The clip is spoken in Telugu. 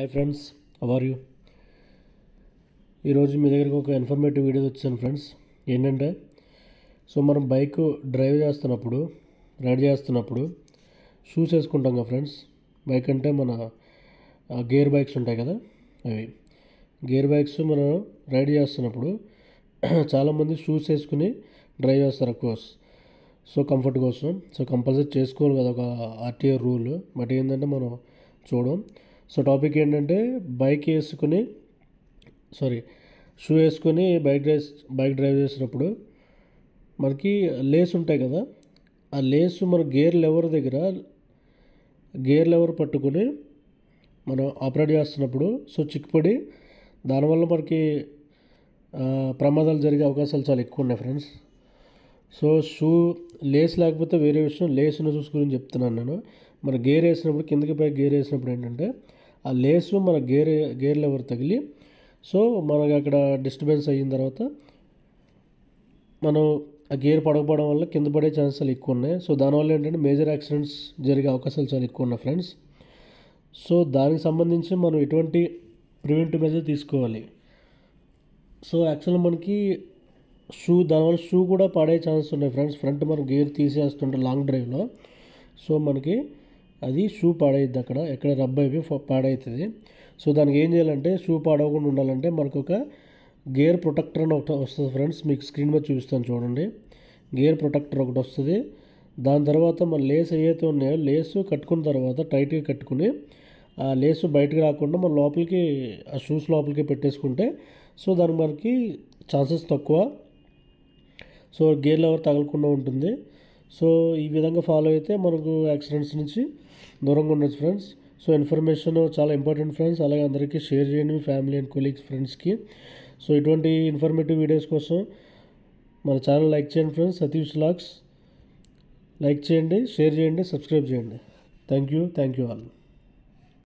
హాయ్ ఫ్రెండ్స్ అవర్ యూ ఈరోజు మీ దగ్గరకు ఒక ఇన్ఫర్మేటివ్ వీడియో వచ్చాను ఫ్రెండ్స్ ఏంటంటే సో మనం బైక్ డ్రైవ్ చేస్తున్నప్పుడు రైడ్ చేస్తున్నప్పుడు షూస్ వేసుకుంటాం కదా ఫ్రెండ్స్ బైక్ అంటే మన గేర్ బైక్స్ ఉంటాయి కదా అవి గేర్ బైక్స్ మనం రైడ్ చేస్తున్నప్పుడు చాలామంది షూస్ వేసుకుని డ్రైవ్ చేస్తారు కోర్స్ సో కంఫర్ట్ కోసం సో కంపల్సరీ చేసుకోవాలి కదా ఒక ఆర్టీఆర్ రూల్ బట్ ఏంటంటే మనం చూడం సో టాపిక్ ఏంటంటే బైక్ వేసుకుని సారీ షూ వేసుకొని బైక్ డ్రైవ్ బైక్ డ్రైవ్ చేసినప్పుడు మనకి లేస్ ఉంటాయి కదా ఆ లేస్ మన గేర్ లెవర్ దగ్గర గేర్ లెవర్ పట్టుకొని మనం ఆపరేట్ చేస్తున్నప్పుడు సో చిక్కుపడి దానివల్ల మనకి ప్రమాదాలు జరిగే అవకాశాలు చాలా ఎక్కువ ఉన్నాయి ఫ్రెండ్స్ సో షూ లేస్ లేకపోతే వేరే విషయం లేస్ ఉన్న షూస్ చెప్తున్నాను నేను మన గేర్ వేసినప్పుడు కిందకి పై గేర్ వేసినప్పుడు ఏంటంటే ఆ లేసు మన గేర్ గేర్ లెవర్ తగిలి సో మనకు అక్కడ డిస్టర్బెన్స్ అయిన తర్వాత మనం ఆ గేర్ పడకపోవడం వల్ల కింద పడే ఛాన్సెస్ ఎక్కువ ఉన్నాయి సో దానివల్ల ఏంటంటే మేజర్ యాక్సిడెంట్స్ జరిగే అవకాశాలు చాలా ఎక్కువ ఉన్నాయి ఫ్రెండ్స్ సో దానికి సంబంధించి మనం ఎటువంటి ప్రివెంటివ్ మెజర్ తీసుకోవాలి సో యాక్చువల్ మనకి షూ దానివల్ల షూ కూడా పాడే ఛాన్సెస్ ఉన్నాయి ఫ్రెండ్స్ ఫ్రంట్ మనం గేర్ తీసేస్తుంటాం లాంగ్ డ్రైవ్లో సో మనకి అది షూ పాడైద్ది అక్కడ ఎక్కడ రబ్ అయిపోయి పాడవుతుంది సో దానికి ఏం చేయాలంటే షూ పాడవకుండా ఉండాలంటే మనకు ఒక గేర్ ప్రొటెక్టర్ అని ఒకటి వస్తుంది ఫ్రెండ్స్ మీకు స్క్రీన్ మీద చూపిస్తాను చూడండి గేర్ ప్రొటెక్టర్ ఒకటి వస్తుంది దాని తర్వాత మన లేస్ ఏవైతే ఉన్నాయో లేసు కట్టుకున్న తర్వాత టైట్గా కట్టుకుని ఆ లేసు బయటకు రాకుండా మన లోపలికి ఆ షూస్ లోపలికి పెట్టేసుకుంటే సో దానికి మనకి ఛాన్సెస్ తక్కువ సో గేర్ లవర్ తగలకుండా ఉంటుంది సో ఈ విధంగా ఫాలో అయితే మనకు యాక్సిడెంట్స్ నుంచి దూరంగా ఉండొచ్చు ఫ్రెండ్స్ సో ఇన్ఫర్మేషన్ చాలా ఇంపార్టెంట్ ఫ్రెండ్స్ అలాగే అందరికీ షేర్ చేయండి మీ ఫ్యామిలీ అండ్ కొలీగ్స్ ఫ్రెండ్స్కి సో ఇటువంటి ఇన్ఫర్మేటివ్ వీడియోస్ కోసం మన ఛానల్ లైక్ చేయండి ఫ్రెండ్స్ సతీష్ లాక్స్ లైక్ చేయండి షేర్ చేయండి సబ్స్క్రైబ్ చేయండి thank you thank you all